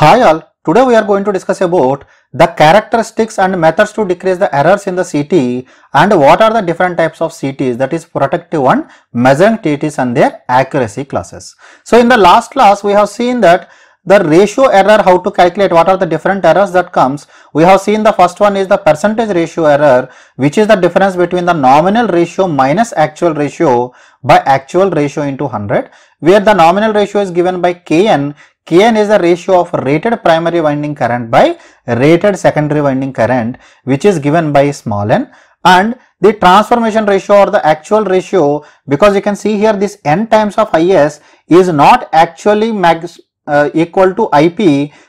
Hi all, today we are going to discuss about the characteristics and methods to decrease the errors in the CT and what are the different types of CTs that is protective and measuring TTs and their accuracy classes. So in the last class we have seen that the ratio error how to calculate what are the different errors that comes we have seen the first one is the percentage ratio error which is the difference between the nominal ratio minus actual ratio by actual ratio into 100 where the nominal ratio is given by kn Kn is the ratio of rated primary winding current by rated secondary winding current which is given by small n and the transformation ratio or the actual ratio because you can see here this n times of is is not actually max uh, equal to ip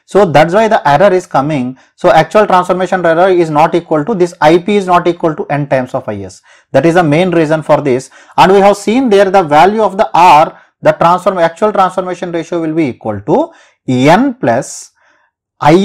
so that's why the error is coming so actual transformation error is not equal to this ip is not equal to n times of is that is the main reason for this and we have seen there the value of the r the transform actual transformation ratio will be equal to n plus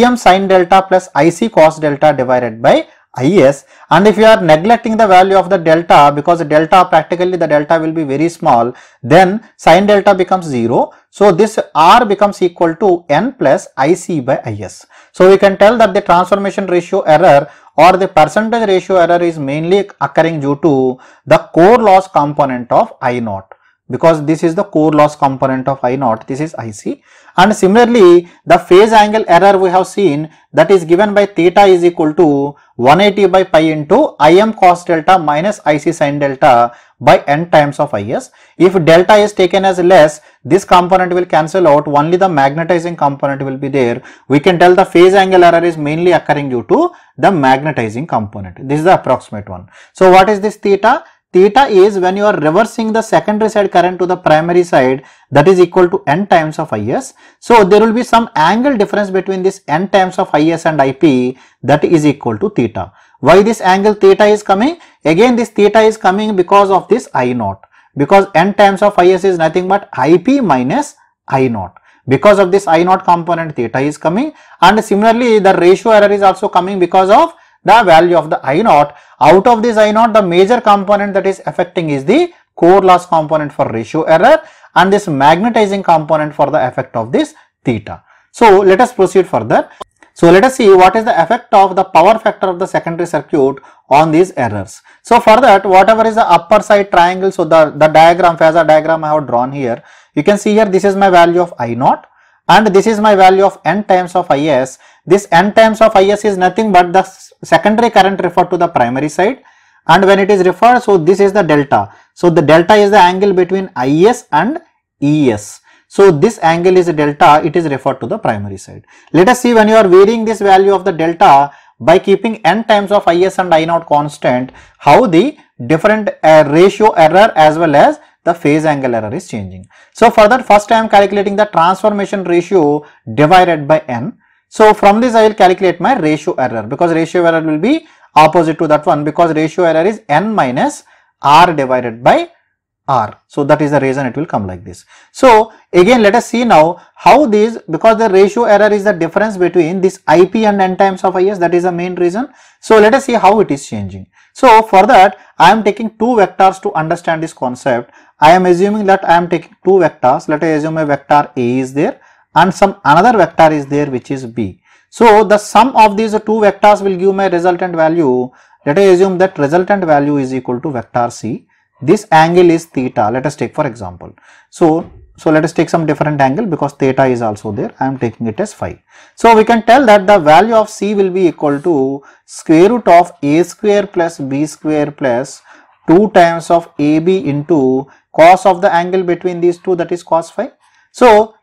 im sin delta plus ic cos delta divided by is and if you are neglecting the value of the delta because the delta practically the delta will be very small then sin delta becomes 0 so this r becomes equal to n plus ic by is so we can tell that the transformation ratio error or the percentage ratio error is mainly occurring due to the core loss component of i naught because this is the core loss component of I naught, this is IC. And similarly, the phase angle error we have seen that is given by theta is equal to 180 by pi into Im cos delta minus IC sin delta by n times of Is. If delta is taken as less, this component will cancel out, only the magnetizing component will be there. We can tell the phase angle error is mainly occurring due to the magnetizing component. This is the approximate one. So, what is this theta? theta is when you are reversing the secondary side current to the primary side that is equal to n times of is. So, there will be some angle difference between this n times of is and ip that is equal to theta. Why this angle theta is coming? Again this theta is coming because of this i naught because n times of is is nothing but ip minus i naught because of this i naught component theta is coming and similarly the ratio error is also coming because of the value of the I naught. Out of this I naught, the major component that is affecting is the core loss component for ratio error and this magnetizing component for the effect of this theta. So, let us proceed further. So, let us see what is the effect of the power factor of the secondary circuit on these errors. So, for that whatever is the upper side triangle, so the, the diagram, phasor diagram I have drawn here, you can see here this is my value of I naught and this is my value of n times of Is this N times of Is is nothing but the secondary current referred to the primary side and when it is referred, so this is the delta. So the delta is the angle between Is and Es. So this angle is delta, it is referred to the primary side. Let us see when you are varying this value of the delta by keeping n times of Is and I naught constant, how the different uh, ratio error as well as the phase angle error is changing. So for that first I am calculating the transformation ratio divided by n. So from this I will calculate my ratio error because ratio error will be opposite to that one because ratio error is n minus r divided by r. So that is the reason it will come like this. So again let us see now how these because the ratio error is the difference between this ip and n times of is that is the main reason. So let us see how it is changing. So for that I am taking two vectors to understand this concept. I am assuming that I am taking two vectors. Let us assume a vector a is there and some another vector is there which is b. So, the sum of these two vectors will give my resultant value. Let us assume that resultant value is equal to vector c. This angle is theta. Let us take for example. So, so let us take some different angle because theta is also there. I am taking it as phi. So we can tell that the value of c will be equal to square root of a square plus b square plus 2 times of ab into cos of the angle between these two that is cos phi. So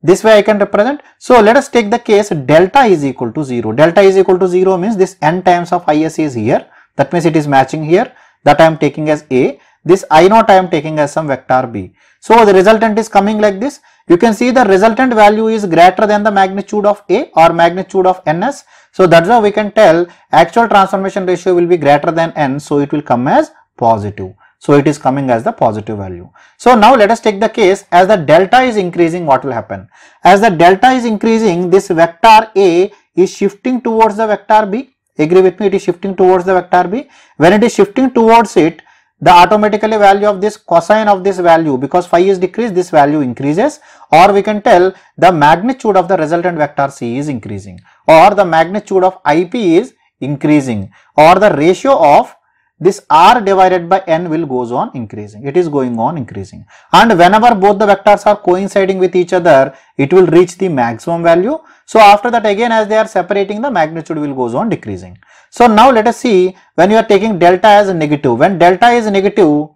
this way I can represent. So let us take the case delta is equal to 0. Delta is equal to 0 means this n times of is is here. That means it is matching here. That I am taking as A. This I naught I am taking as some vector B. So the resultant is coming like this. You can see the resultant value is greater than the magnitude of A or magnitude of Ns. So that's how we can tell actual transformation ratio will be greater than N. So it will come as positive. So it is coming as the positive value. So now let us take the case as the delta is increasing what will happen? As the delta is increasing this vector A is shifting towards the vector B. Agree with me it is shifting towards the vector B. When it is shifting towards it the automatically value of this cosine of this value because phi is decreased this value increases or we can tell the magnitude of the resultant vector C is increasing or the magnitude of IP is increasing or the ratio of this r divided by n will goes on increasing. It is going on increasing. And whenever both the vectors are coinciding with each other, it will reach the maximum value. So after that again as they are separating, the magnitude will goes on decreasing. So now let us see when you are taking delta as negative. When delta is negative,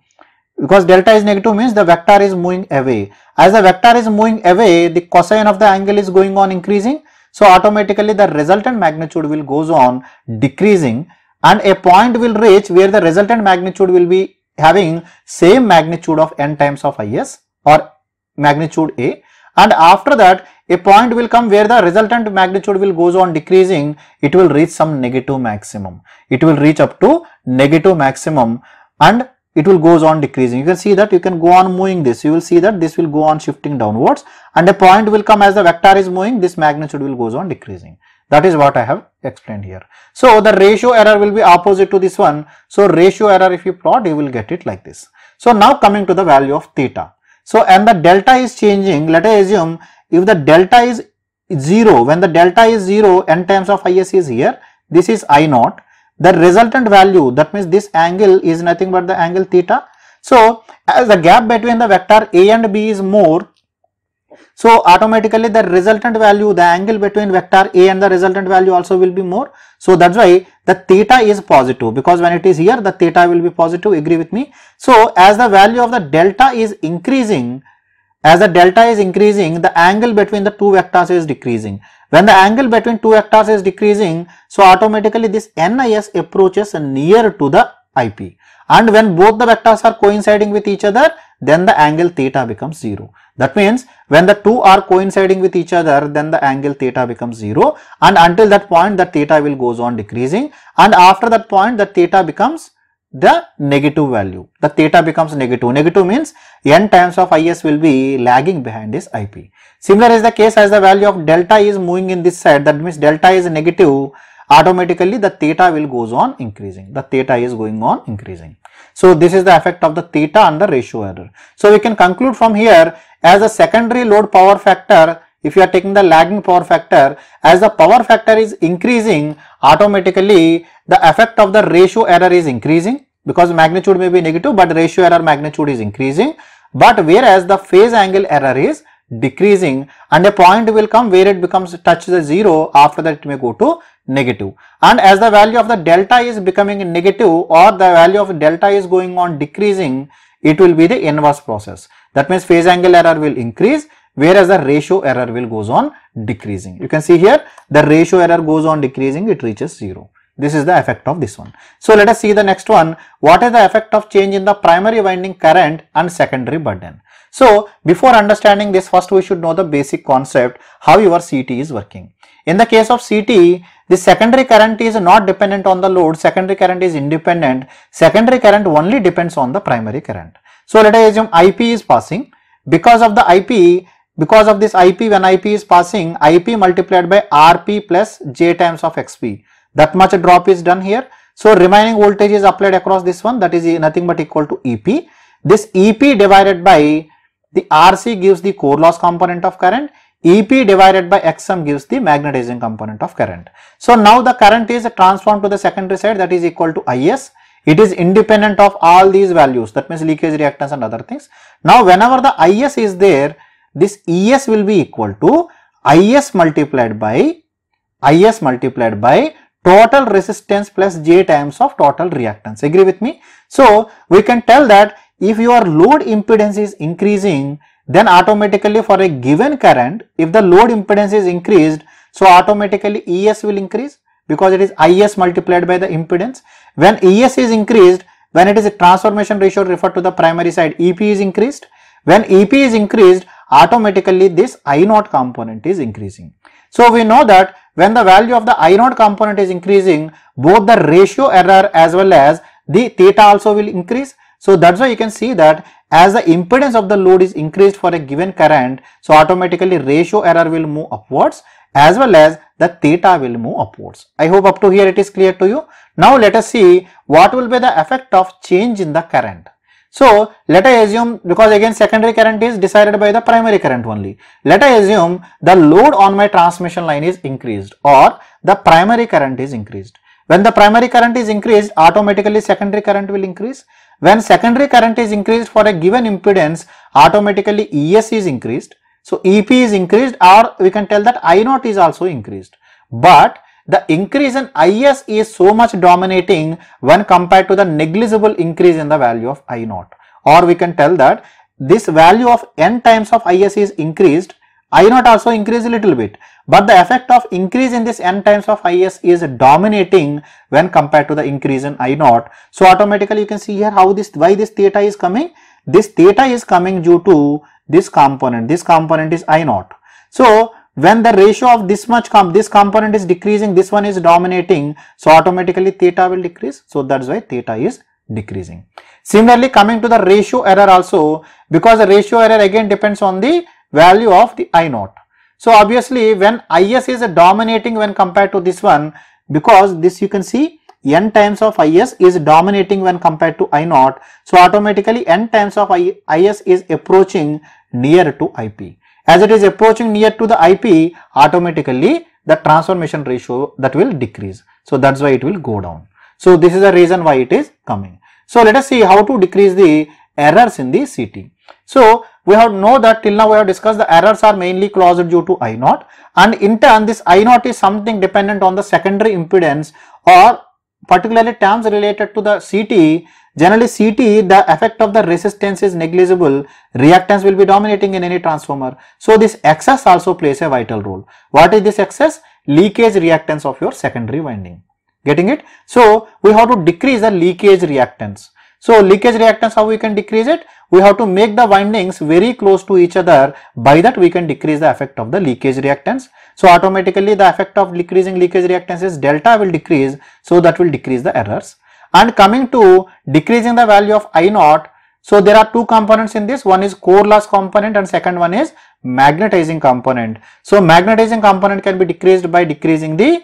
because delta is negative means the vector is moving away. As the vector is moving away, the cosine of the angle is going on increasing. So automatically the resultant magnitude will goes on decreasing and a point will reach where the resultant magnitude will be having same magnitude of n times of is or magnitude a and after that a point will come where the resultant magnitude will goes on decreasing it will reach some negative maximum it will reach up to negative maximum and it will goes on decreasing you can see that you can go on moving this you will see that this will go on shifting downwards and a point will come as the vector is moving this magnitude will goes on decreasing that is what I have explained here. So the ratio error will be opposite to this one. So ratio error if you plot you will get it like this. So now coming to the value of theta. So and the delta is changing. Let us assume if the delta is 0, when the delta is 0 n times of is here, this is I naught. The resultant value that means this angle is nothing but the angle theta. So as the gap between the vector A and B is more, so automatically the resultant value, the angle between vector A and the resultant value also will be more. So that's why the theta is positive because when it is here, the theta will be positive. Agree with me? So as the value of the delta is increasing, as the delta is increasing, the angle between the two vectors is decreasing. When the angle between two vectors is decreasing, so automatically this NIS approaches near to the IP. And when both the vectors are coinciding with each other, then the angle theta becomes 0. That means when the two are coinciding with each other, then the angle theta becomes 0 and until that point the theta will goes on decreasing and after that point the theta becomes the negative value. The theta becomes negative. Negative means n times of is will be lagging behind this ip. Similar is the case as the value of delta is moving in this side that means delta is negative automatically the theta will goes on increasing. The theta is going on increasing. So this is the effect of the theta and the ratio error. So we can conclude from here as a secondary load power factor if you are taking the lagging power factor as the power factor is increasing automatically the effect of the ratio error is increasing because magnitude may be negative but ratio error magnitude is increasing but whereas the phase angle error is decreasing and a point will come where it becomes touch the 0 after that it may go to negative and as the value of the delta is becoming negative or the value of delta is going on decreasing it will be the inverse process that means phase angle error will increase whereas the ratio error will goes on decreasing you can see here the ratio error goes on decreasing it reaches 0 this is the effect of this one. So let us see the next one. What is the effect of change in the primary winding current and secondary burden? So before understanding this, first we should know the basic concept how your CT is working. In the case of CT, the secondary current is not dependent on the load, secondary current is independent, secondary current only depends on the primary current. So let us assume IP is passing. Because of the IP, because of this IP, when IP is passing, IP multiplied by RP plus J times of XP. That much drop is done here. So remaining voltage is applied across this one that is nothing but equal to EP. This EP divided by the RC gives the core loss component of current. EP divided by Xm gives the magnetizing component of current. So now the current is transformed to the secondary side that is equal to Is. It is independent of all these values that means leakage reactance and other things. Now whenever the Is is there this Es will be equal to Is multiplied by Is multiplied by total resistance plus J times of total reactance. Agree with me? So, we can tell that if your load impedance is increasing, then automatically for a given current, if the load impedance is increased, so automatically ES will increase because it is IS multiplied by the impedance. When ES is increased, when it is a transformation ratio referred to the primary side, EP is increased. When EP is increased, automatically this I naught component is increasing. So, we know that when the value of the I naught component is increasing, both the ratio error as well as the theta also will increase. So that's why you can see that as the impedance of the load is increased for a given current, so automatically ratio error will move upwards as well as the theta will move upwards. I hope up to here it is clear to you. Now let us see what will be the effect of change in the current. So let us assume because again secondary current is decided by the primary current only. Let us assume the load on my transmission line is increased or the primary current is increased. When the primary current is increased, automatically secondary current will increase. When secondary current is increased for a given impedance, automatically ES is increased. So EP is increased or we can tell that I naught is also increased. But the increase in IS is so much dominating when compared to the negligible increase in the value of I naught. Or we can tell that this value of n times of IS is increased, I naught also increased a little bit, but the effect of increase in this n times of IS is dominating when compared to the increase in I naught. So automatically you can see here how this, why this theta is coming? This theta is coming due to this component, this component is I naught. So when the ratio of this much comp this component is decreasing this one is dominating so automatically theta will decrease so that's why theta is decreasing similarly coming to the ratio error also because the ratio error again depends on the value of the i naught so obviously when is is dominating when compared to this one because this you can see n times of is is dominating when compared to i naught so automatically n times of is is approaching near to ip as it is approaching near to the IP, automatically the transformation ratio that will decrease. So that's why it will go down. So this is the reason why it is coming. So let us see how to decrease the errors in the CT. So we have know that till now we have discussed the errors are mainly caused due to I naught and in turn this I naught is something dependent on the secondary impedance or particularly terms related to the CT Generally CT, the effect of the resistance is negligible, reactance will be dominating in any transformer. So this excess also plays a vital role. What is this excess? Leakage reactance of your secondary winding. Getting it? So we have to decrease the leakage reactance. So leakage reactance, how we can decrease it? We have to make the windings very close to each other. By that we can decrease the effect of the leakage reactance. So automatically the effect of decreasing leakage reactance is delta will decrease. So that will decrease the errors. And coming to decreasing the value of I naught, so there are two components in this. One is core loss component and second one is magnetizing component. So magnetizing component can be decreased by decreasing the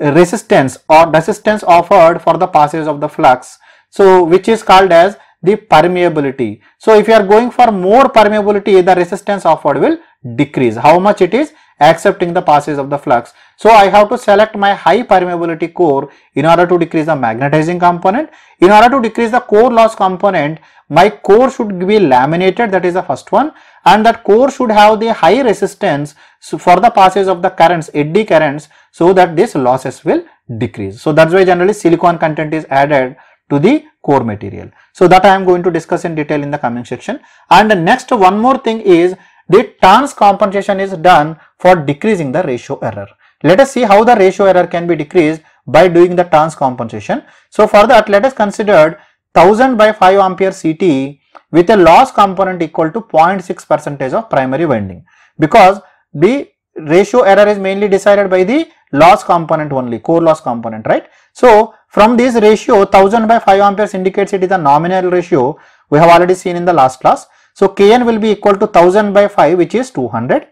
resistance or resistance offered for the passage of the flux. So which is called as the permeability. So if you are going for more permeability, the resistance offered will decrease. How much it is? accepting the passes of the flux. So I have to select my high permeability core in order to decrease the magnetizing component. In order to decrease the core loss component, my core should be laminated that is the first one and that core should have the high resistance for the passes of the currents, eddy currents so that these losses will decrease. So that's why generally silicon content is added to the core material. So that I am going to discuss in detail in the coming section. And the next one more thing is the trans compensation is done for decreasing the ratio error. Let us see how the ratio error can be decreased by doing the trans compensation. So for that let us consider 1000 by 5 ampere CT with a loss component equal to 0.6 percentage of primary winding because the ratio error is mainly decided by the loss component only core loss component right. So from this ratio 1000 by 5 amperes indicates it is a nominal ratio we have already seen in the last class. So, Kn will be equal to 1000 by 5 which is 200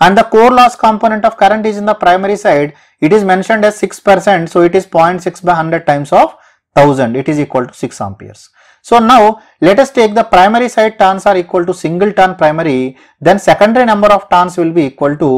and the core loss component of current is in the primary side it is mentioned as 6 percent so it is 0.6 by 100 times of 1000 it is equal to 6 amperes. So now let us take the primary side turns are equal to single turn primary then secondary number of turns will be equal to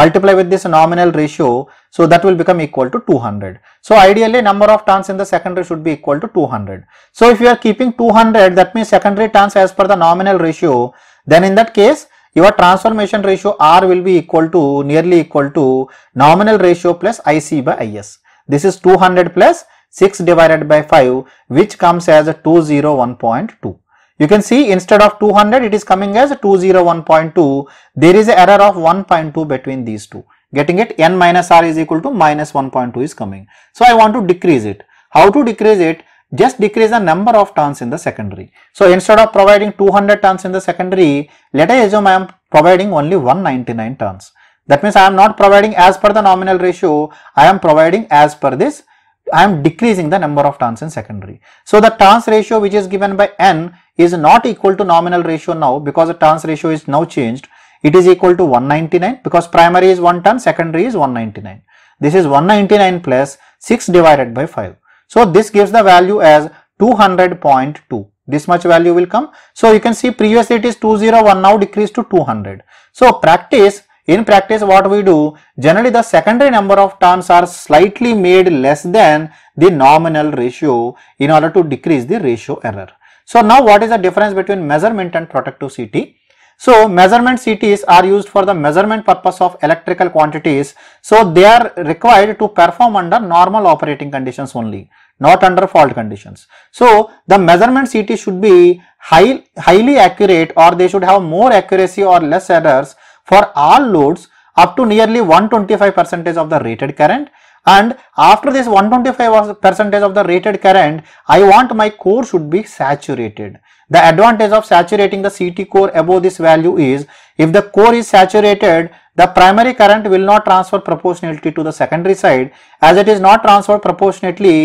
multiply with this nominal ratio so that will become equal to 200. So ideally number of turns in the secondary should be equal to 200. So if you are keeping 200 that means secondary turns as per the nominal ratio then in that case your transformation ratio R will be equal to nearly equal to nominal ratio plus IC by IS. This is 200 plus 6 divided by 5 which comes as 201.2. You can see instead of 200 it is coming as 201.2. There is an error of 1.2 between these two. Getting it n minus r is equal to minus 1.2 is coming. So I want to decrease it. How to decrease it? Just decrease the number of turns in the secondary. So instead of providing 200 turns in the secondary, let us assume I am providing only 199 turns. That means I am not providing as per the nominal ratio, I am providing as per this I am decreasing the number of turns in secondary. So the turns ratio which is given by n is not equal to nominal ratio now because the turns ratio is now changed. It is equal to 199 because primary is 1 ton, secondary is 199. This is 199 plus 6 divided by 5. So this gives the value as 200.2. This much value will come. So you can see previously it is 201 now decreased to 200. So practice in practice what we do, generally the secondary number of turns are slightly made less than the nominal ratio in order to decrease the ratio error. So now what is the difference between measurement and protective CT? So measurement CTs are used for the measurement purpose of electrical quantities. So they are required to perform under normal operating conditions only, not under fault conditions. So the measurement CT should be high, highly accurate or they should have more accuracy or less errors for all loads up to nearly 125 percentage of the rated current and after this 125 percentage of the rated current I want my core should be saturated. The advantage of saturating the CT core above this value is if the core is saturated the primary current will not transfer proportionately to the secondary side as it is not transferred proportionately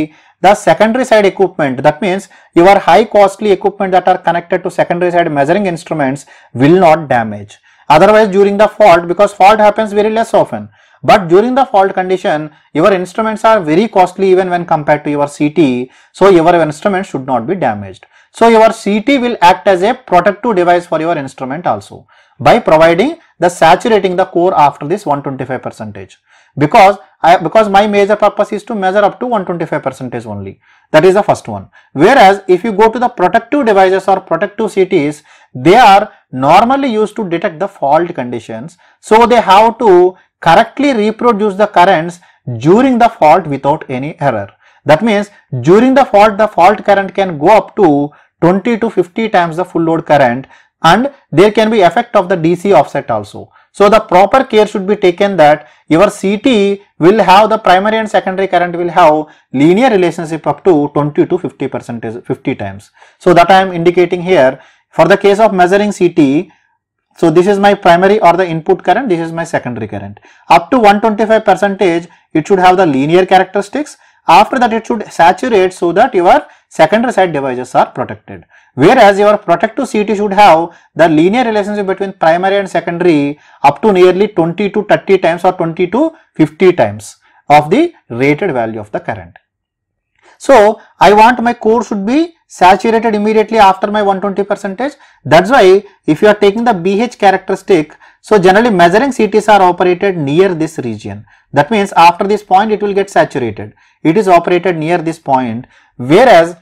the secondary side equipment that means your high costly equipment that are connected to secondary side measuring instruments will not damage Otherwise, during the fault, because fault happens very less often, but during the fault condition, your instruments are very costly even when compared to your CT. So, your instrument should not be damaged. So, your CT will act as a protective device for your instrument also by providing the saturating the core after this 125 percentage because I, because my major purpose is to measure up to 125 percentage only. That is the first one. Whereas if you go to the protective devices or protective CTs, they are normally used to detect the fault conditions. So they have to correctly reproduce the currents during the fault without any error. That means during the fault, the fault current can go up to 20 to 50 times the full load current and there can be effect of the DC offset also. So the proper care should be taken that your CT will have the primary and secondary current will have linear relationship up to 20 to 50 percentage 50 times. So that I am indicating here for the case of measuring CT so this is my primary or the input current this is my secondary current up to 125 percentage it should have the linear characteristics after that it should saturate so that your secondary side devices are protected. Whereas your protective CT should have the linear relationship between primary and secondary up to nearly 20 to 30 times or 20 to 50 times of the rated value of the current. So, I want my core should be saturated immediately after my 120 percentage. That is why if you are taking the BH characteristic, so generally measuring CTs are operated near this region. That means after this point it will get saturated. It is operated near this point whereas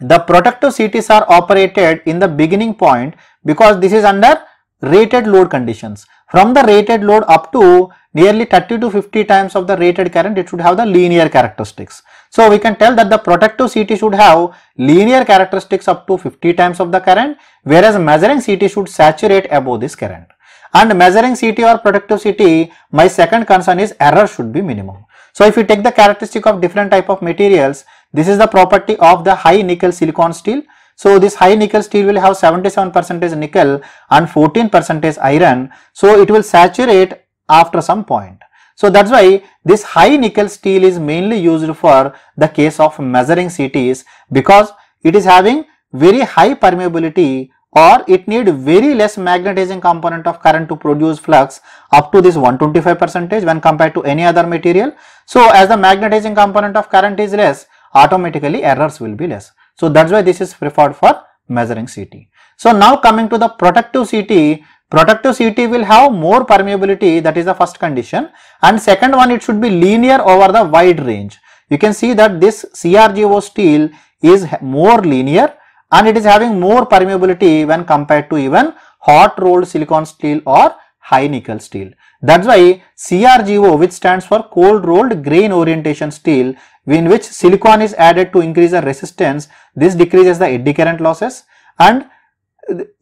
the protective CTs are operated in the beginning point because this is under rated load conditions. From the rated load up to nearly 30 to 50 times of the rated current it should have the linear characteristics. So we can tell that the protective CT should have linear characteristics up to 50 times of the current whereas measuring CT should saturate above this current. And measuring CT or productive CT, my second concern is error should be minimum. So if you take the characteristic of different type of materials, this is the property of the high nickel silicon steel. So this high nickel steel will have 77% nickel and 14% iron. So it will saturate after some point. So that's why this high nickel steel is mainly used for the case of measuring CTs because it is having very high permeability or it need very less magnetizing component of current to produce flux up to this 125 percentage when compared to any other material. So, as the magnetizing component of current is less, automatically errors will be less. So, that's why this is preferred for measuring CT. So, now coming to the protective CT, protective CT will have more permeability that is the first condition and second one it should be linear over the wide range. You can see that this CRGO steel is more linear and it is having more permeability when compared to even hot rolled silicon steel or high nickel steel. That's why CRGO which stands for cold rolled grain orientation steel in which silicon is added to increase the resistance this decreases the eddy current losses and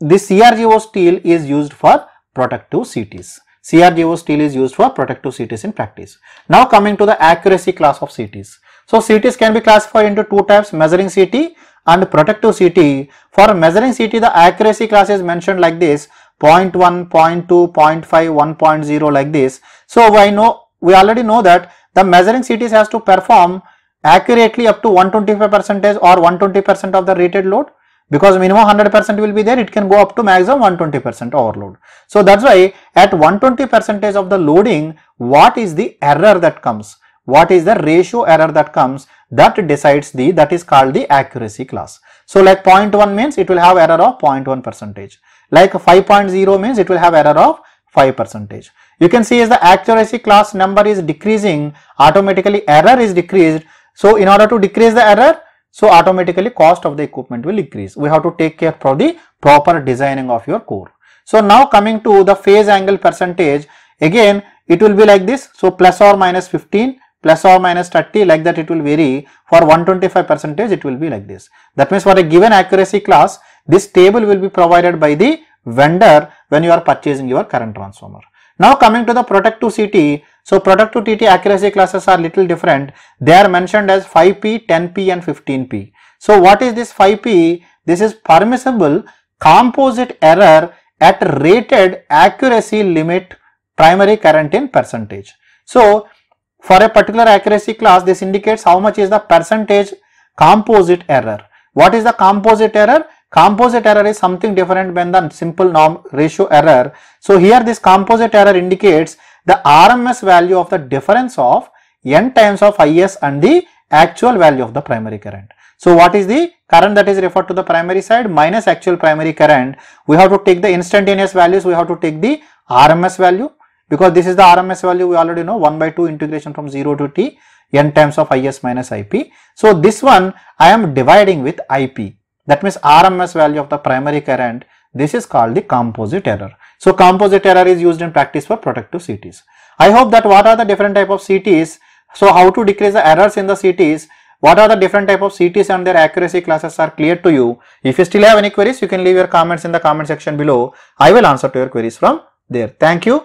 this CRGO steel is used for protective CTs. CRGO steel is used for protective CTs in practice. Now coming to the accuracy class of CTs. So CTs can be classified into two types measuring CT and protective CT. For measuring CT, the accuracy class is mentioned like this 0 0.1, 0 0.2, 0.5, 1.0 like this. So I know we already know that the measuring CTs has to perform accurately up to 125 percentage or 120 percent of the rated load because minimum 100 percent will be there it can go up to maximum 120 percent overload. So that's why at 120 percentage of the loading what is the error that comes what is the ratio error that comes that decides the that is called the accuracy class. So like 0.1 means it will have error of 0.1 percentage. Like 5.0 means it will have error of 5 percentage. You can see as the accuracy class number is decreasing automatically error is decreased. So in order to decrease the error so automatically cost of the equipment will increase. We have to take care for the proper designing of your core. So now coming to the phase angle percentage again it will be like this. So plus or minus 15 plus or minus 30 like that it will vary for 125 percentage it will be like this. That means for a given accuracy class this table will be provided by the vendor when you are purchasing your current transformer. Now coming to the CT, so CT accuracy classes are little different. They are mentioned as 5P, 10P and 15P. So what is this 5P? This is permissible composite error at rated accuracy limit primary current in percentage. So for a particular accuracy class, this indicates how much is the percentage composite error. What is the composite error? Composite error is something different than the simple norm ratio error. So here this composite error indicates the RMS value of the difference of n times of Is and the actual value of the primary current. So what is the current that is referred to the primary side minus actual primary current? We have to take the instantaneous values, we have to take the RMS value because this is the RMS value we already know 1 by 2 integration from 0 to t n times of is minus ip. So this one I am dividing with ip that means RMS value of the primary current this is called the composite error. So composite error is used in practice for protective CTs. I hope that what are the different type of CTs so how to decrease the errors in the CTs what are the different type of CTs and their accuracy classes are clear to you. If you still have any queries you can leave your comments in the comment section below. I will answer to your queries from there. Thank you.